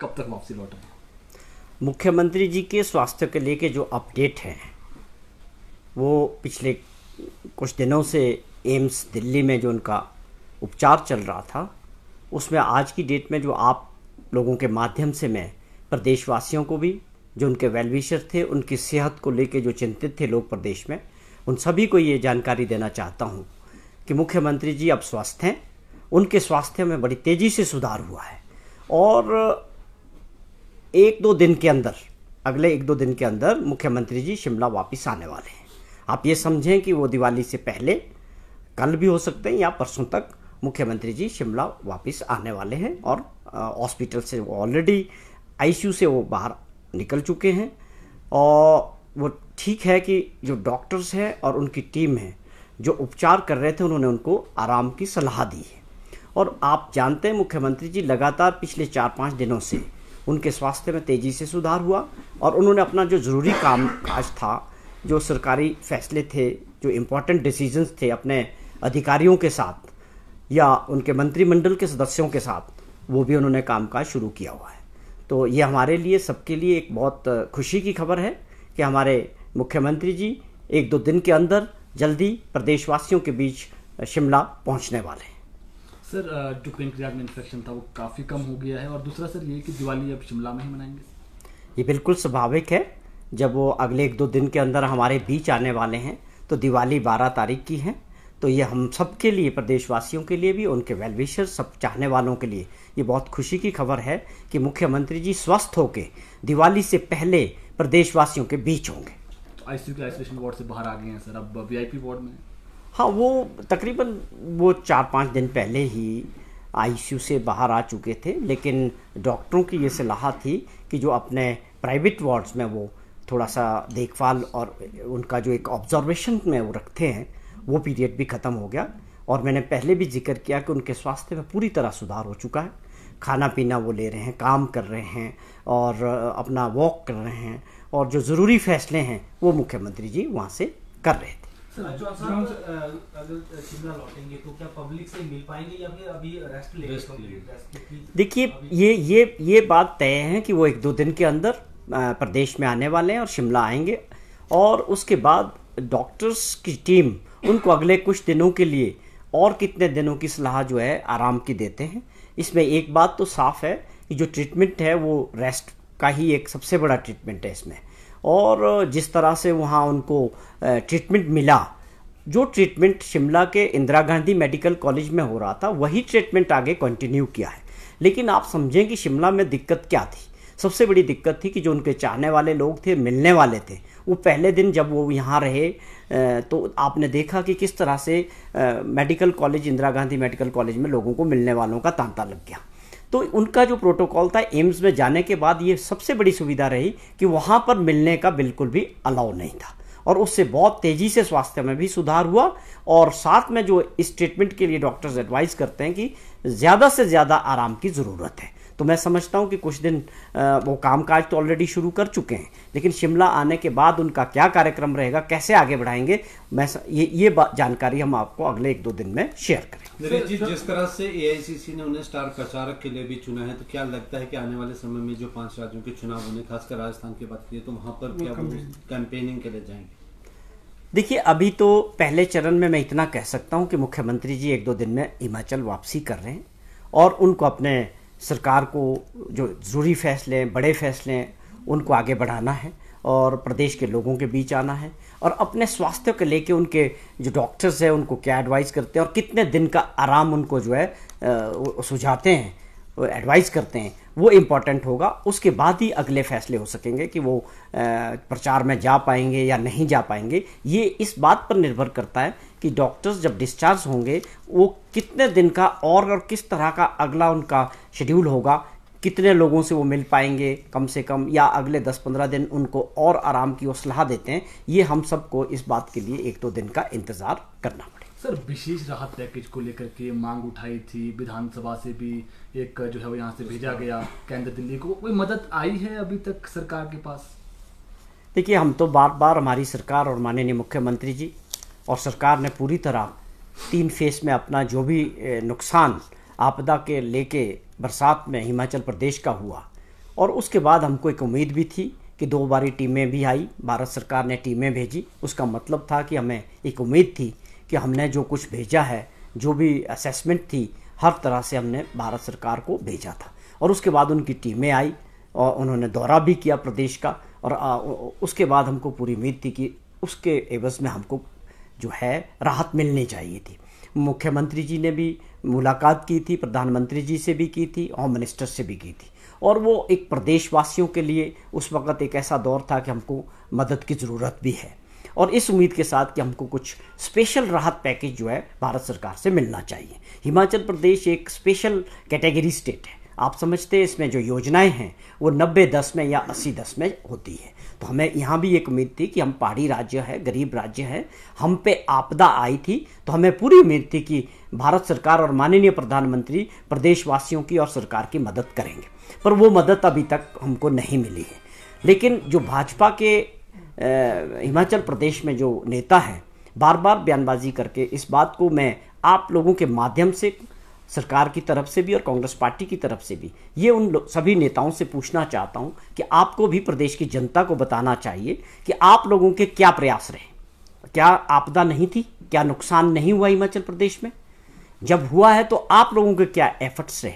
कब तक वापसी लौटेंगे मुख्यमंत्री जी के स्वास्थ्य के लेके जो अपडेट हैं वो पिछले कुछ दिनों से एम्स दिल्ली में जो उनका उपचार चल रहा था उसमें आज की डेट में जो आप लोगों के माध्यम से मैं प्रदेशवासियों को भी जो उनके वेलविशर थे उनकी सेहत को लेके जो चिंतित थे लोग प्रदेश में उन सभी को ये जानकारी देना चाहता हूँ कि मुख्यमंत्री जी अब स्वस्थ हैं उनके स्वास्थ्य में बड़ी तेज़ी से सुधार हुआ है और एक दो दिन के अंदर अगले एक दो दिन के अंदर मुख्यमंत्री जी शिमला वापस आने वाले हैं आप ये समझें कि वो दिवाली से पहले कल भी हो सकते हैं या परसों तक मुख्यमंत्री जी शिमला वापस आने वाले हैं और हॉस्पिटल से वो ऑलरेडी आईसीयू से वो बाहर निकल चुके हैं और वो ठीक है कि जो डॉक्टर्स हैं और उनकी टीम है जो उपचार कर रहे थे उन्होंने उनको आराम की सलाह दी है और आप जानते हैं मुख्यमंत्री जी लगातार पिछले चार पाँच दिनों से उनके स्वास्थ्य में तेज़ी से सुधार हुआ और उन्होंने अपना जो ज़रूरी काम काज था जो सरकारी फैसले थे जो इम्पोर्टेंट डिसीजंस थे अपने अधिकारियों के साथ या उनके मंत्रिमंडल के सदस्यों के साथ वो भी उन्होंने काम काज शुरू किया हुआ है तो ये हमारे लिए सबके लिए एक बहुत खुशी की खबर है कि हमारे मुख्यमंत्री जी एक दो दिन के अंदर जल्दी प्रदेशवासियों के बीच शिमला पहुंचने वाले हैं सर जो पेंक्रियाज में इन्फेक्शन था वो काफ़ी कम हो गया है और दूसरा सर ये कि दिवाली अब शिमला में ही मनाएंगे ये बिल्कुल स्वाभाविक है जब वो अगले एक दो दिन के अंदर हमारे बीच आने वाले हैं तो दिवाली बारह तारीख की है तो ये हम सब के लिए प्रदेशवासियों के लिए भी उनके वेलविशर सब चाहने वालों के लिए ये बहुत खुशी की खबर है कि मुख्यमंत्री जी स्वस्थ होके दिवाली से पहले प्रदेशवासियों के बीच होंगे तो आईसीयू के आइसोलेशन वार्ड से बाहर आ गए हैं सर अब वीआईपी वार्ड में हाँ वो तकरीबन वो चार पाँच दिन पहले ही आईसीयू से बाहर आ चुके थे लेकिन डॉक्टरों की ये सलाह थी कि जो अपने प्राइवेट वार्ड्स में वो थोड़ा सा देखभाल और उनका जो एक ऑब्जर्वेशन में वो रखते हैं वो पीरियड भी ख़त्म हो गया और मैंने पहले भी जिक्र किया कि उनके स्वास्थ्य में पूरी तरह सुधार हो चुका है खाना पीना वो ले रहे हैं काम कर रहे हैं और अपना वॉक कर रहे हैं और जो ज़रूरी फैसले हैं वो मुख्यमंत्री जी वहाँ से कर रहे थे तो हाँ, तो देखिए ये ये ये बात तय है कि वो एक दो दिन के अंदर प्रदेश में आने वाले हैं और शिमला आएंगे और उसके बाद डॉक्टर्स की टीम उनको अगले कुछ दिनों के लिए और कितने दिनों की सलाह जो है आराम की देते हैं इसमें एक बात तो साफ है कि जो ट्रीटमेंट है वो रेस्ट का ही एक सबसे बड़ा ट्रीटमेंट है इसमें और जिस तरह से वहाँ उनको ट्रीटमेंट मिला जो ट्रीटमेंट शिमला के इंदिरा गांधी मेडिकल कॉलेज में हो रहा था वही ट्रीटमेंट आगे कंटिन्यू किया है लेकिन आप समझें कि शिमला में दिक्कत क्या थी सबसे बड़ी दिक्कत थी कि जो उनके चाहने वाले लोग थे मिलने वाले थे वो पहले दिन जब वो यहाँ रहे तो आपने देखा कि किस तरह से medical college Indira Gandhi medical college में लोगों को मिलने वालों का तांता लग गया तो उनका जो प्रोटोकॉल था एम्स में जाने के बाद ये सबसे बड़ी सुविधा रही कि वहाँ पर मिलने का बिल्कुल भी अलाउ नहीं था और उससे बहुत तेज़ी से स्वास्थ्य में भी सुधार हुआ और साथ में जो इस ट्रीटमेंट के लिए डॉक्टर्स एडवाइस करते हैं कि ज़्यादा से ज़्यादा आराम की ज़रूरत है तो मैं समझता हूँ कि कुछ दिन वो कामकाज तो ऑलरेडी शुरू कर चुके हैं लेकिन शिमला आने के बाद उनका क्या कार्यक्रम रहेगा कैसे आगे बढ़ाएंगे मैं ये ये जानकारी हम आपको अगले एक दो दिन में शेयर करेंगे जी जिस तरह से एआईसीसी ने उन्हें स्टार प्रचारक के लिए भी चुना है तो क्या लगता है कि आने वाले समय में जो पांच राज्यों के चुनाव होने खासकर राजस्थान की बात करिए तो वहां पर क्या कैंपेनिंग के लिए जाएंगे देखिए अभी तो पहले चरण में मैं इतना कह सकता हूँ कि मुख्यमंत्री जी एक दो दिन में हिमाचल वापसी कर रहे हैं और उनको अपने सरकार को जो ज़रूरी फैसले बड़े फैसले उनको आगे बढ़ाना है और प्रदेश के लोगों के बीच आना है और अपने स्वास्थ्य को लेके उनके जो डॉक्टर्स हैं उनको क्या एडवाइस करते हैं और कितने दिन का आराम उनको जो है सुझाते हैं एडवाइस करते हैं वो इम्पॉर्टेंट होगा उसके बाद ही अगले फैसले हो सकेंगे कि वो प्रचार में जा पाएंगे या नहीं जा पाएंगे ये इस बात पर निर्भर करता है कि डॉक्टर्स जब डिस्चार्ज होंगे वो कितने दिन का और और किस तरह का अगला उनका शेड्यूल होगा कितने लोगों से वो मिल पाएंगे कम से कम या अगले 10-15 दिन उनको और आराम की वो सलाह देते हैं ये हम सबको इस बात के लिए एक दो तो दिन का इंतज़ार करना पड़ेगा सर विशेष राहत पैकेज को लेकर के मांग उठाई थी विधानसभा से भी एक जो है वो यहाँ से भेजा गया केंद्र दिल्ली को कोई मदद आई है अभी तक सरकार के पास देखिए हम तो बार बार हमारी सरकार और माननीय मुख्यमंत्री जी और सरकार ने पूरी तरह तीन फेस में अपना जो भी नुकसान आपदा के लेके बरसात में हिमाचल प्रदेश का हुआ और उसके बाद हमको एक उम्मीद भी थी कि दो बारी टीमें भी आई भारत सरकार ने टीमें भेजी उसका मतलब था कि हमें एक उम्मीद थी कि हमने जो कुछ भेजा है जो भी असेसमेंट थी हर तरह से हमने भारत सरकार को भेजा था और उसके बाद उनकी टीमें आई और उन्होंने दौरा भी किया प्रदेश का और उसके बाद हमको पूरी उम्मीद थी कि उसके एवज में हमको जो है राहत मिलनी चाहिए थी मुख्यमंत्री जी ने भी मुलाकात की थी प्रधानमंत्री जी से भी की थी होम मिनिस्टर से भी की थी और वो एक प्रदेशवासियों के लिए उस वक़्त एक ऐसा दौर था कि हमको मदद की ज़रूरत भी है और इस उम्मीद के साथ कि हमको कुछ स्पेशल राहत पैकेज जो है भारत सरकार से मिलना चाहिए हिमाचल प्रदेश एक स्पेशल कैटेगरी स्टेट है आप समझते हैं इसमें जो योजनाएं हैं वो नब्बे दस में या अस्सी दस में होती है तो हमें यहाँ भी एक उम्मीद थी कि हम पहाड़ी राज्य है गरीब राज्य है हम पे आपदा आई थी तो हमें पूरी उम्मीद थी कि भारत सरकार और माननीय प्रधानमंत्री प्रदेशवासियों की और सरकार की मदद करेंगे पर वो मदद अभी तक हमको नहीं मिली है लेकिन जो भाजपा के हिमाचल प्रदेश में जो नेता हैं बार बार बयानबाजी करके इस बात को मैं आप लोगों के माध्यम से सरकार की तरफ से भी और कांग्रेस पार्टी की तरफ से भी ये उन सभी नेताओं से पूछना चाहता हूँ कि आपको भी प्रदेश की जनता को बताना चाहिए कि आप लोगों के क्या प्रयास रहे क्या आपदा नहीं थी क्या नुकसान नहीं हुआ हिमाचल प्रदेश में जब हुआ है तो आप लोगों के क्या एफर्ट्स रहे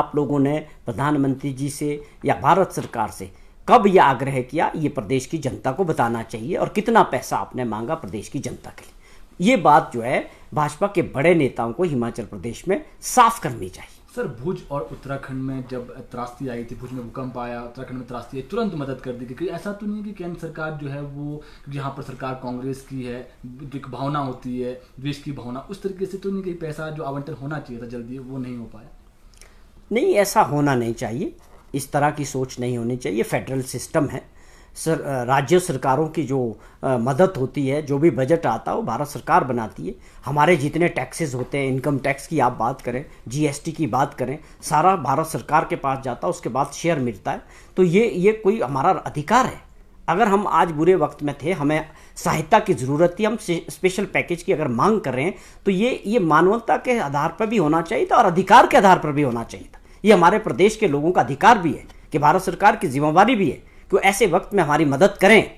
आप लोगों ने प्रधानमंत्री जी से या भारत सरकार से कब यह आग्रह किया ये प्रदेश की जनता को बताना चाहिए और कितना पैसा आपने मांगा प्रदेश की जनता के लिए ये बात जो है भाजपा के बड़े नेताओं को हिमाचल प्रदेश में साफ करनी चाहिए सर भुज और उत्तराखंड में जब त्रास्ती आई थी भुज में भूकंप आया उत्तराखंड में त्रास्ती आई तुरंत मदद कर दी क्योंकि ऐसा तो नहीं है कि केंद्र सरकार जो है वो यहाँ पर सरकार कांग्रेस की है जो एक भावना होती है देश की भावना उस तरीके से तो नहीं कि पैसा जो आवंटन होना चाहिए था जल्दी वो नहीं हो पाया नहीं ऐसा होना नहीं चाहिए इस तरह की सोच नहीं होनी चाहिए फेडरल सिस्टम है सर राज्य सरकारों की जो मदद होती है जो भी बजट आता है वो भारत सरकार बनाती है हमारे जितने टैक्सेस होते हैं इनकम टैक्स की आप बात करें जीएसटी की बात करें सारा भारत सरकार के पास जाता है उसके बाद शेयर मिलता है तो ये ये कोई हमारा अधिकार है अगर हम आज बुरे वक्त में थे हमें सहायता की ज़रूरत थी हम स्पेशल पैकेज की अगर मांग कर रहे हैं तो ये ये मानवता के आधार पर भी होना चाहिए था और अधिकार के आधार पर भी होना चाहिए था ये हमारे प्रदेश के लोगों का अधिकार भी है कि भारत सरकार की जिम्मेवारी भी है कि वो तो ऐसे वक्त में हमारी मदद करें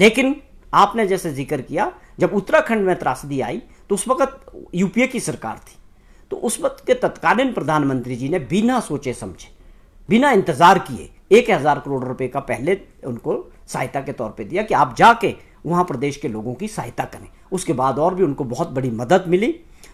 लेकिन आपने जैसे जिक्र किया जब उत्तराखंड में त्रासदी आई तो उस वक्त यूपीए की सरकार थी तो उस वक्त के तत्कालीन प्रधानमंत्री जी ने बिना सोचे समझे बिना इंतजार किए एक हज़ार करोड़ रुपए का पहले उनको सहायता के तौर पे दिया कि आप जाके वहाँ प्रदेश के लोगों की सहायता करें उसके बाद और भी उनको बहुत बड़ी मदद मिली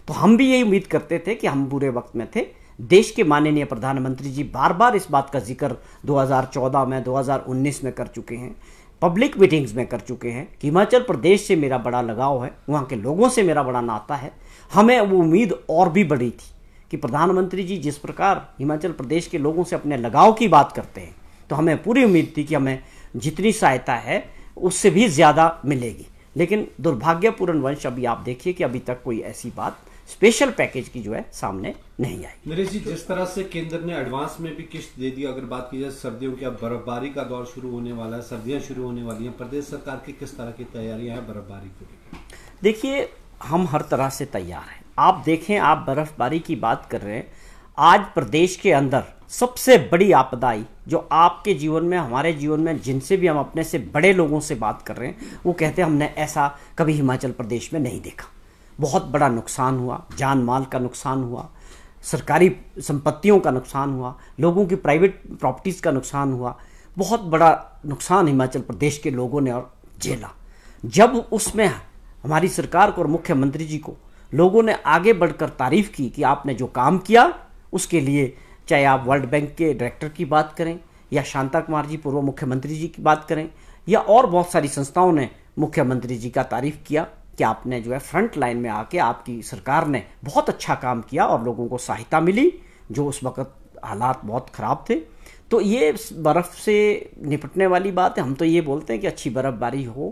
तो हम भी यही उम्मीद करते थे कि हम बुरे वक्त में थे देश के माननीय प्रधानमंत्री जी बार बार इस बात का जिक्र 2014 में 2019 में कर चुके हैं पब्लिक मीटिंग्स में कर चुके हैं कि हिमाचल प्रदेश से मेरा बड़ा लगाव है वहाँ के लोगों से मेरा बड़ा नाता है हमें वो उम्मीद और भी बड़ी थी कि प्रधानमंत्री जी जिस प्रकार हिमाचल प्रदेश के लोगों से अपने लगाव की बात करते हैं तो हमें पूरी उम्मीद थी कि हमें जितनी सहायता है उससे भी ज़्यादा मिलेगी लेकिन दुर्भाग्यपूर्ण वंश अभी आप देखिए कि अभी तक कोई ऐसी बात स्पेशल पैकेज की जो है सामने नहीं आई नरेश जी जिस तरह से केंद्र ने एडवांस में भी किस्त दे दी अगर बात की जाए सर्दियों की अब बर्फबारी का दौर शुरू होने वाला है सर्दियां शुरू होने वाली हैं प्रदेश सरकार की किस तरह की तैयारियां हैं बर्फबारी को लेकर देखिए हम हर तरह से तैयार हैं आप देखें आप बर्फबारी की बात कर रहे हैं आज प्रदेश के अंदर सबसे बड़ी आपदा जो आपके जीवन में हमारे जीवन में जिनसे भी हम अपने से बड़े लोगों से बात कर रहे हैं वो कहते हैं हमने ऐसा कभी हिमाचल प्रदेश में नहीं देखा बहुत बड़ा नुकसान हुआ जान माल का नुकसान हुआ सरकारी संपत्तियों का नुकसान हुआ लोगों की प्राइवेट प्रॉपर्टीज़ का नुकसान हुआ बहुत बड़ा नुकसान हिमाचल प्रदेश के लोगों ने और झेला जब उसमें हमारी सरकार को और मुख्यमंत्री जी को लोगों ने आगे बढ़कर तारीफ की कि आपने जो काम किया उसके लिए चाहे आप वर्ल्ड बैंक के डायरेक्टर की बात करें या शांता कुमार जी पूर्व मुख्यमंत्री जी की बात करें या और बहुत सारी संस्थाओं ने मुख्यमंत्री जी का तारीफ किया कि आपने जो है फ्रंट लाइन में आके आपकी सरकार ने बहुत अच्छा काम किया और लोगों को सहायता मिली जो उस वक्त हालात बहुत ख़राब थे तो ये बर्फ़ से निपटने वाली बात है हम तो ये बोलते हैं कि अच्छी बर्फ़बारी हो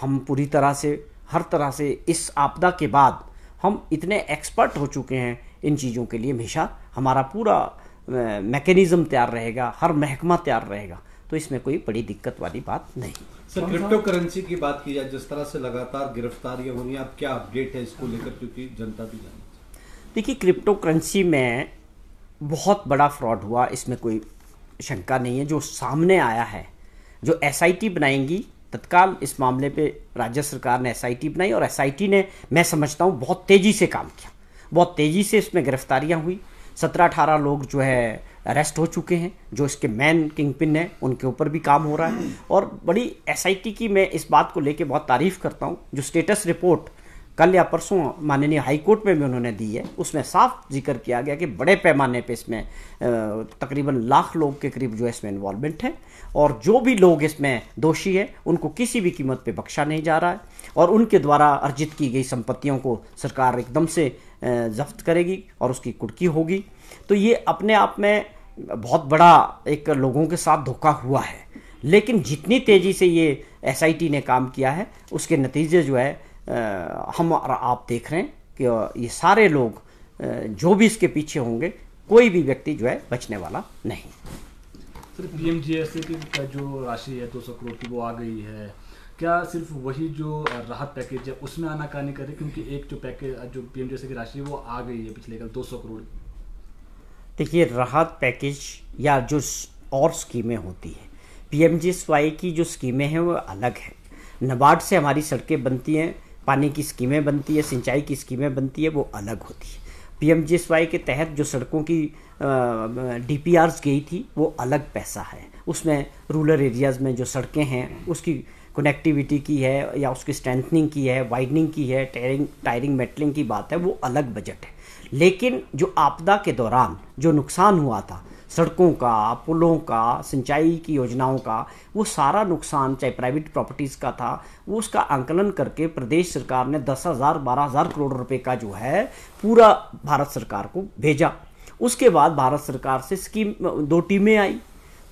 हम पूरी तरह से हर तरह से इस आपदा के बाद हम इतने एक्सपर्ट हो चुके हैं इन चीज़ों के लिए हमेशा हमारा पूरा मैकेनिज़्म तैयार रहेगा हर महकमा तैयार रहेगा तो इसमें कोई बड़ी दिक्कत वाली बात नहीं सर क्रिप्टो करेंसी की बात की जाए जिस तरह से लगातार गिरफ्तारियां होनी आप क्या अपडेट है इसको लेकर क्योंकि जनता भी जानी देखिए क्रिप्टो करेंसी में बहुत बड़ा फ्रॉड हुआ इसमें कोई शंका नहीं है जो सामने आया है जो एस बनाएंगी तत्काल इस मामले पे राज्य सरकार ने एस बनाई और एस ने मैं समझता हूँ बहुत तेज़ी से काम किया बहुत तेज़ी से इसमें गिरफ्तारियाँ हुई सत्रह अठारह लोग जो है अरेस्ट हो चुके हैं जो इसके मैन किंग पिन है उनके ऊपर भी काम हो रहा है और बड़ी एसआईटी की मैं इस बात को लेकर बहुत तारीफ करता हूँ जो स्टेटस रिपोर्ट कल या परसों माननीय हाईकोर्ट में भी उन्होंने दी है उसमें साफ जिक्र किया गया कि बड़े पैमाने पे इसमें तकरीबन लाख लोग के करीब जो इसमें इन्वॉल्वमेंट है और जो भी लोग इसमें दोषी है उनको किसी भी कीमत पे बख्शा नहीं जा रहा है और उनके द्वारा अर्जित की गई संपत्तियों को सरकार एकदम से जब्त करेगी और उसकी कुर्की होगी तो ये अपने आप में बहुत बड़ा एक लोगों के साथ धोखा हुआ है लेकिन जितनी तेज़ी से ये एस ने काम किया है उसके नतीजे जो है हम और आप देख रहे हैं कि ये सारे लोग जो भी इसके पीछे होंगे कोई भी व्यक्ति जो है बचने वाला नहीं सर पी का जो राशि है दो सौ करोड़ की वो आ गई है क्या सिर्फ वही जो राहत पैकेज है उसमें आना कहानी करे क्योंकि एक जो पैकेज जो पी की राशि है वो आ गई है पिछले कल दो सौ करोड़ देखिए राहत पैकेज या जो और स्कीमें होती हैं पीएमजीएसवाई की जो स्कीमें हैं वो अलग हैं नबार्ड से हमारी सड़कें बनती हैं पानी की स्कीमें बनती है सिंचाई की स्कीमें बनती है वो अलग होती है पीएमजीएसवाई के तहत जो सड़कों की डी गई थी वो अलग पैसा है उसमें रूरल एरियाज़ में जो सड़कें हैं उसकी कनेक्टिविटी की है या उसकी स्ट्रेंथनिंग की है वाइडनिंग की है टायरिंग टायरिंग मेटलिंग की बात है वो अलग बजट है लेकिन जो आपदा के दौरान जो नुकसान हुआ था सड़कों का पुलों का सिंचाई की योजनाओं का वो सारा नुकसान चाहे प्राइवेट प्रॉपर्टीज़ का था वो उसका आंकलन करके प्रदेश सरकार ने दस हज़ार बारह हज़ार करोड़ रुपए का जो है पूरा भारत सरकार को भेजा उसके बाद भारत सरकार से स्कीम दो टीमें आई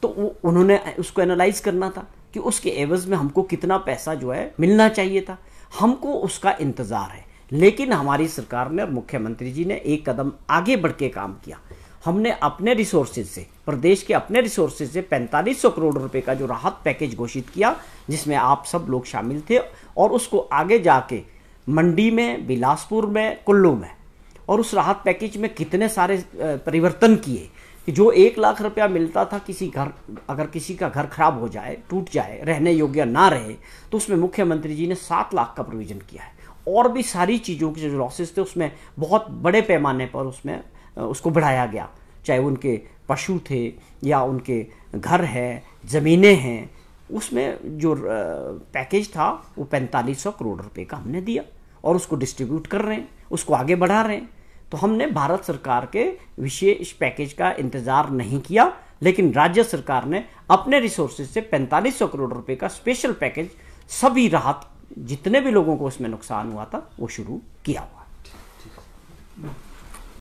तो वो उन्होंने उसको एनालाइज करना था कि उसके एवज में हमको कितना पैसा जो है मिलना चाहिए था हमको उसका इंतज़ार है लेकिन हमारी सरकार ने और मुख्यमंत्री जी ने एक कदम आगे बढ़ के काम किया हमने अपने रिसोर्सेज से प्रदेश के अपने रिसोर्सेज से 4500 करोड़ रुपए का जो राहत पैकेज घोषित किया जिसमें आप सब लोग शामिल थे और उसको आगे जाके मंडी में बिलासपुर में कुल्लू में और उस राहत पैकेज में कितने सारे परिवर्तन किए कि जो एक लाख रुपया मिलता था किसी घर अगर किसी का घर खराब हो जाए टूट जाए रहने योग्य ना रहे तो उसमें मुख्यमंत्री जी ने सात लाख का प्रोविजन किया है और भी सारी चीज़ों के जो लॉसेस थे उसमें बहुत बड़े पैमाने पर उसमें उसको बढ़ाया गया चाहे उनके पशु थे या उनके घर है ज़मीनें हैं उसमें जो पैकेज था वो पैंतालीस सौ करोड़ रुपए का हमने दिया और उसको डिस्ट्रीब्यूट कर रहे हैं उसको आगे बढ़ा रहे हैं तो हमने भारत सरकार के विशेष पैकेज का इंतज़ार नहीं किया लेकिन राज्य सरकार ने अपने रिसोर्सेज से पैंतालीस सौ करोड़ रुपए का स्पेशल पैकेज सभी राहत जितने भी लोगों को उसमें नुकसान हुआ था वो शुरू किया हुआ